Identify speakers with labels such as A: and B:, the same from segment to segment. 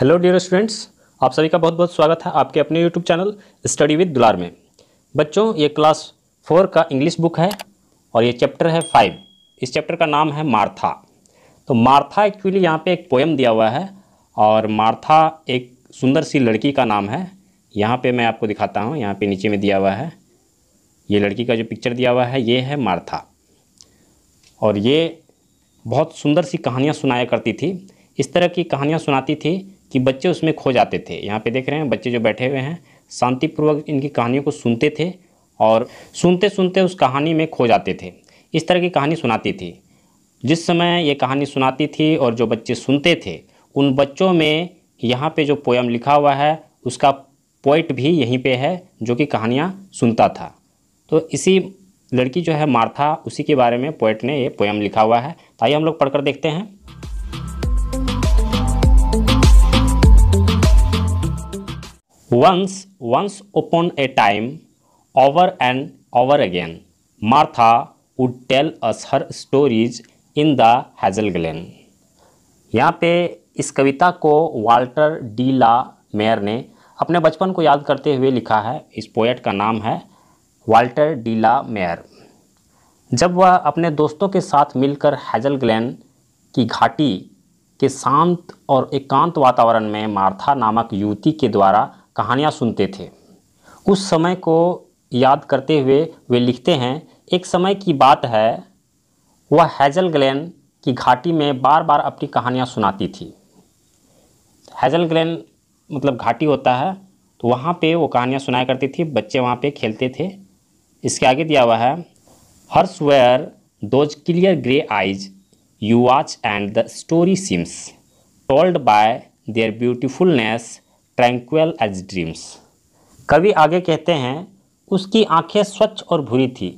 A: Hello dear students आप सभी का बहुत बहुत स्वागत है आपके अपने यूट्यूब चैनल स्टडी विद दुलार में बच्चों ये क्लास फोर का इंग्लिश बुक है और ये चैप्टर है फाइव इस चैप्टर का नाम है मार्था तो मार्था एक्चुअली यहाँ पे एक पोएम दिया हुआ है और मार्था एक सुंदर सी लड़की का नाम है यहाँ पर मैं आपको दिखाता हूँ यहाँ पर नीचे में दिया हुआ है ये लड़की का जो पिक्चर दिया हुआ है ये है मार्था और ये बहुत सुंदर सी कहानियाँ सुनाया करती थी इस तरह की कहानियाँ सुनाती थी कि बच्चे उसमें खो जाते थे यहाँ पे देख रहे हैं बच्चे जो बैठे हुए हैं शांतिपूर्वक इनकी कहानियों को सुनते थे और सुनते सुनते उस कहानी में खो जाते थे इस तरह की कहानी सुनाती थी जिस समय ये कहानी सुनाती थी और जो बच्चे सुनते थे उन बच्चों में यहाँ पे जो पोएम लिखा हुआ है उसका पोइट भी यहीं पे है जो कि कहानियाँ सुनता था तो इसी लड़की जो है मार्था उसी के बारे में पोइट ने ये पोएम लिखा हुआ है तो आइए हम लोग पढ़कर देखते हैं once once upon a time over and over again martha would tell us her stories in the hazel glen yahan pe is kavita ko walter de la Mare ने अपने बचपन को याद करते हुए लिखा है इस पोएट का नाम है वाल्टर डी मेयर जब वह अपने दोस्तों के साथ मिलकर हैजल ग्लैन की घाटी के शांत और एकांत वातावरण में मार्था नामक युवती के द्वारा कहानियाँ सुनते थे उस समय को याद करते हुए वे लिखते हैं एक समय की बात है वह हैजल ग्लैन की घाटी में बार बार अपनी कहानियाँ सुनाती थी हैजल ग्लैन मतलब घाटी होता है तो वहाँ पे वो कहानियाँ सुनाया करती थी बच्चे वहाँ पे खेलते थे इसके आगे दिया हुआ है hers were those clear grey eyes you watch and the story seems told by their beautifulness tranquil as dreams कवि आगे कहते हैं उसकी आंखें स्वच्छ और भूरी थी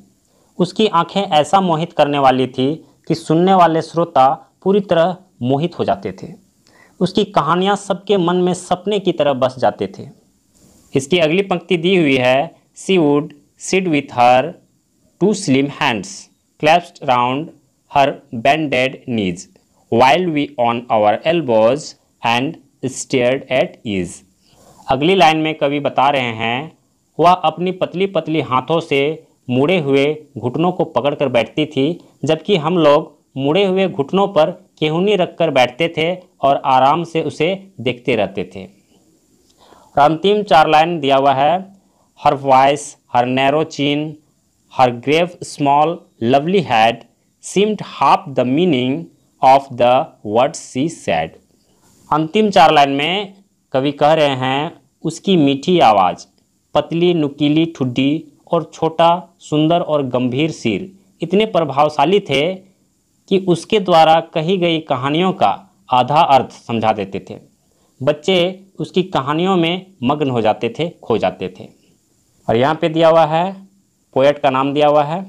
A: उसकी आंखें ऐसा मोहित करने वाली थी कि सुनने वाले श्रोता पूरी तरह मोहित हो जाते थे उसकी कहानियाँ सबके मन में सपने की तरह बस जाते थे इसकी अगली पंक्ति दी हुई है she would sit with her two slim hands clasped round her bended knees while we on our elbows and stared at ease अगली लाइन में कवि बता रहे हैं वह अपनी पतली पतली हाथों से मुड़े हुए घुटनों को पकड़कर बैठती थी जबकि हम लोग मुड़े हुए घुटनों पर केहूनी रखकर बैठते थे और आराम से उसे देखते रहते थे और अंतिम चार लाइन दिया हुआ है her voice her narrow chin her grave small lovely head seemed half the meaning of the word she said अंतिम चार लाइन में कवि कह रहे हैं उसकी मीठी आवाज़ पतली नुकीली ठुड्डी और छोटा सुंदर और गंभीर सिर इतने प्रभावशाली थे कि उसके द्वारा कही गई कहानियों का आधा अर्थ समझा देते थे बच्चे उसकी कहानियों में मग्न हो जाते थे खो जाते थे और यहाँ पे दिया हुआ है पोएट का नाम दिया हुआ है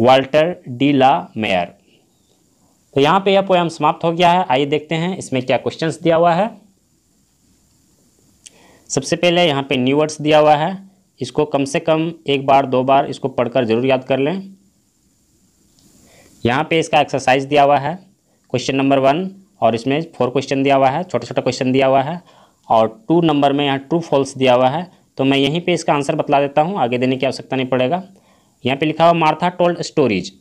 A: वाल्टर डी ला मेयर तो यहाँ पे यह पोएम समाप्त हो गया है आइए देखते हैं इसमें क्या क्वेश्चंस दिया हुआ है सबसे पहले यहाँ पे न्यू वर्ड्स दिया हुआ है इसको कम से कम एक बार दो बार इसको पढ़कर ज़रूर याद कर लें यहाँ पे इसका एक्सरसाइज दिया हुआ है क्वेश्चन नंबर वन और इसमें फोर क्वेश्चन दिया हुआ है छोटा छोटा क्वेश्चन दिया हुआ है और टू नंबर में यहाँ ट्रू फॉल्स दिया हुआ है तो मैं यहीं पर इसका आंसर बतला देता हूँ आगे देने की आवश्यकता नहीं पड़ेगा यहाँ पर लिखा हुआ मार्था टोल्ड स्टोरीज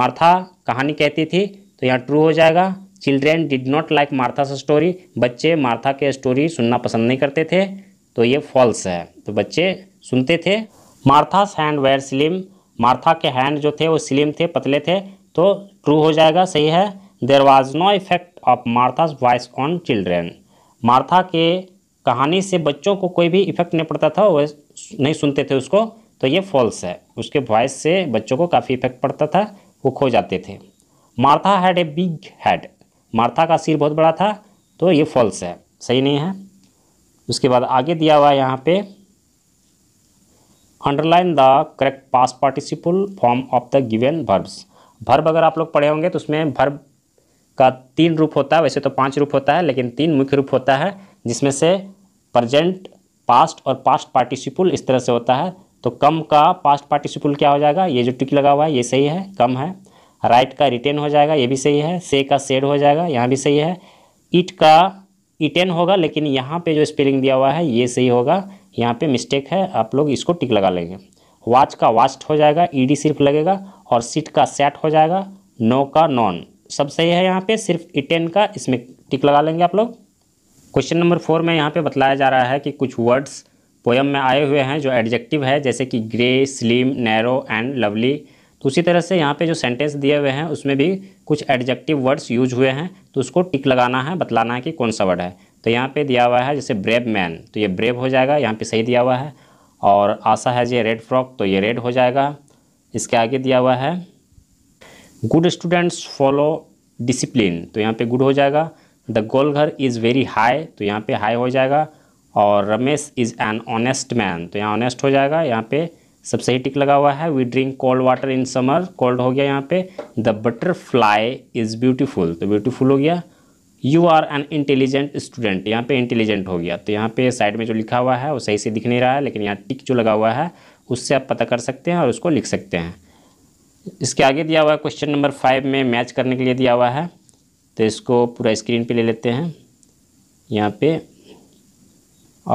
A: मार्था कहानी कहती थी तो यहाँ ट्रू हो जाएगा children did not like Martha's story बच्चे मार्था के स्टोरी सुनना पसंद नहीं करते थे तो ये फॉल्स है तो बच्चे सुनते थे Martha's hand were slim Martha के हैंड जो थे वो स्लिम थे पतले थे तो ट्रू हो जाएगा सही है there was no effect of Martha's voice on children Martha के कहानी से बच्चों को कोई भी इफेक्ट नहीं पड़ता था वह नहीं सुनते थे उसको तो ये फॉल्स है उसके वॉइस से बच्चों को काफ़ी इफेक्ट पड़ता था वो खो जाते थे Martha had a big head Martha का सिर बहुत बड़ा था तो ये फॉल्स है सही नहीं है उसके बाद आगे दिया हुआ है यहाँ पे underline the correct past participle form of the given verbs verb अगर आप लोग पढ़े होंगे तो उसमें भर्ब का तीन रूप होता है वैसे तो पांच रूप होता है लेकिन तीन मुख्य रूप होता है जिसमें से प्रजेंट पास्ट और पास्ट पार्टिसिपल इस तरह से होता है तो कम का पास्ट पार्टिसिपल क्या हो जाएगा ये जो टिक लगा हुआ है ये सही है कम है राइट का रिटेन हो जाएगा ये भी सही है से का सेड हो जाएगा यहाँ भी सही है इट का इटेन होगा लेकिन यहाँ पे जो स्पेलिंग दिया हुआ है ये सही होगा यहाँ पे मिस्टेक है आप लोग इसको टिक लगा लेंगे वाच का वास्ट हो जाएगा ईडी सिर्फ लगेगा और सीट का सेट हो जाएगा नो का नॉन सब सही है यहाँ पे सिर्फ इटेन का इसमें टिक लगा लेंगे आप लोग क्वेश्चन नंबर फोर में यहाँ पे बताया जा रहा है कि कुछ वर्ड्स पोएम में आए हुए हैं जो एडजेक्टिव है जैसे कि grey slim narrow and lovely तो उसी तरह से यहाँ पे जो सेंटेंस दिए हुए हैं उसमें भी कुछ एडजेक्टिव वर्ड्स यूज हुए हैं तो उसको टिक लगाना है बतलाना है कि कौन सा वर्ड है तो यहाँ पे दिया हुआ है जैसे ब्रेव मैन तो ये ब्रेव हो जाएगा यहाँ पे सही दिया हुआ है और आशा है जी रेड फ्रॉक तो ये रेड हो जाएगा इसके आगे दिया हुआ है गुड स्टूडेंट्स फॉलो डिसिप्लिन तो यहाँ पर गुड हो जाएगा द गोल घर इज़ वेरी हाई तो यहाँ पर हाई हो जाएगा और Ramesh is an honest man तो यहाँ ऑनेस्ट हो जाएगा यहाँ पर सब सही टिक लगा हुआ है we drink cold water in summer cold हो गया यहाँ पे द बटरफ्लाई इज़ ब्यूटीफुल तो ब्यूटीफुल हो गया you are an intelligent student यहाँ पे इंटेलिजेंट हो गया तो यहाँ पे साइड में जो लिखा हुआ है वो सही से दिख नहीं रहा है लेकिन यहाँ टिक जो लगा हुआ है उससे आप पता कर सकते हैं और उसको लिख सकते हैं इसके आगे दिया हुआ है क्वेश्चन नंबर फाइव में मैच करने के लिए दिया हुआ है तो इसको पूरा स्क्रीन पे ले लेते हैं यहाँ पे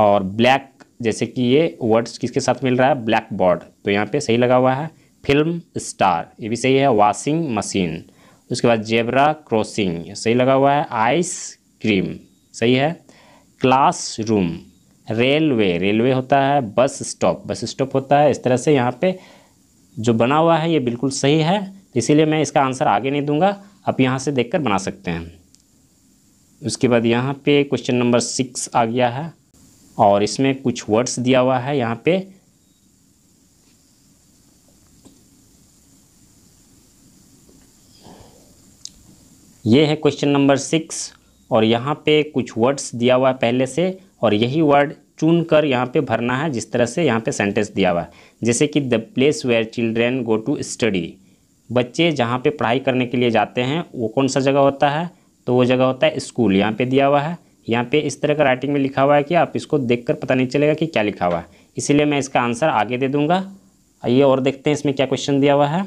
A: और ब्लैक जैसे कि ये वर्ड्स किसके साथ मिल रहा है ब्लैक बोर्ड तो यहाँ पे सही लगा हुआ है फिल्म स्टार ये भी सही है वॉशिंग मशीन उसके बाद जेबरा क्रॉसिंग सही लगा हुआ है आइस क्रीम सही है क्लास रूम रेलवे रेलवे होता है बस स्टॉप बस स्टॉप होता है इस तरह से यहाँ पे जो बना हुआ है ये बिल्कुल सही है इसीलिए मैं इसका आंसर आगे नहीं दूंगा आप यहाँ से देखकर बना सकते हैं उसके बाद यहाँ पे क्वेश्चन नंबर सिक्स आ गया है और इसमें कुछ वर्ड्स दिया हुआ है यहाँ पे ये है क्वेश्चन नंबर सिक्स और यहाँ पे कुछ वर्ड्स दिया हुआ है पहले से और यही वर्ड चुन कर यहाँ पे भरना है जिस तरह से यहाँ पे सेंटेंस दिया हुआ है जैसे कि the place where children go to study बच्चे जहाँ पे पढ़ाई करने के लिए जाते हैं वो कौन सा जगह होता है तो वो जगह होता है स्कूल यहाँ पे दिया हुआ है यहाँ पे इस तरह का राइटिंग में लिखा हुआ है कि आप इसको देखकर पता नहीं चलेगा कि क्या लिखा हुआ है इसीलिए मैं इसका आंसर आगे दे दूंगा आइए और देखते हैं इसमें क्या क्वेश्चन दिया हुआ है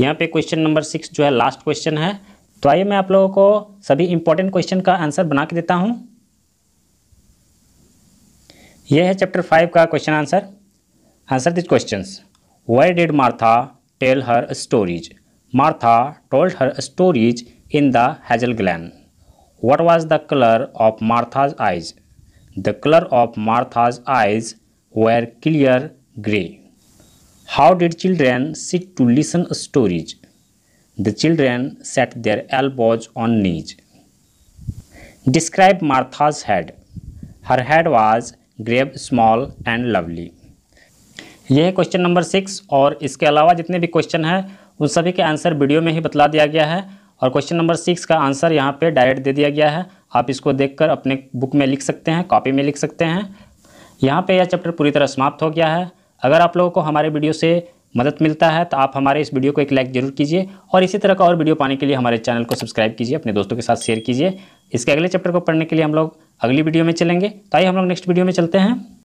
A: यहाँ पे क्वेश्चन नंबर सिक्स जो है लास्ट क्वेश्चन है तो आइए मैं आप लोगों को सभी इंपॉर्टेंट क्वेश्चन का आंसर बना के देता हूँ यह है चैप्टर फाइव का question answer answer these question why did Martha tell her stories Martha told her stories in the hazel glen What was the color of Martha's eyes? The color of Martha's eyes were clear gray. How did children sit to listen stories? The children sat their elbows on knees. Describe Martha's head. Her head was grave small and lovely. यह है question number six और इसके अलावा जितने भी question हैं उन सभी के आंसर वीडियो में ही बतला दिया गया है और क्वेश्चन नंबर सिक्स का आंसर यहाँ पे डायरेक्ट दे दिया गया है आप इसको देखकर अपने बुक में लिख सकते हैं कॉपी में लिख सकते हैं यहाँ पे यह चैप्टर पूरी तरह समाप्त हो गया है अगर आप लोगों को हमारे वीडियो से मदद मिलता है तो आप हमारे इस वीडियो को एक लाइक जरूर कीजिए और इसी तरह का और वीडियो पाने के लिए हमारे चैनल को सब्सक्राइब कीजिए अपने दोस्तों के साथ शेयर कीजिए इसके अगले चैप्टर को पढ़ने के लिए हम लोग अगली वीडियो में चलेंगे तो आइए हम लोग नेक्स्ट वीडियो में चलते हैं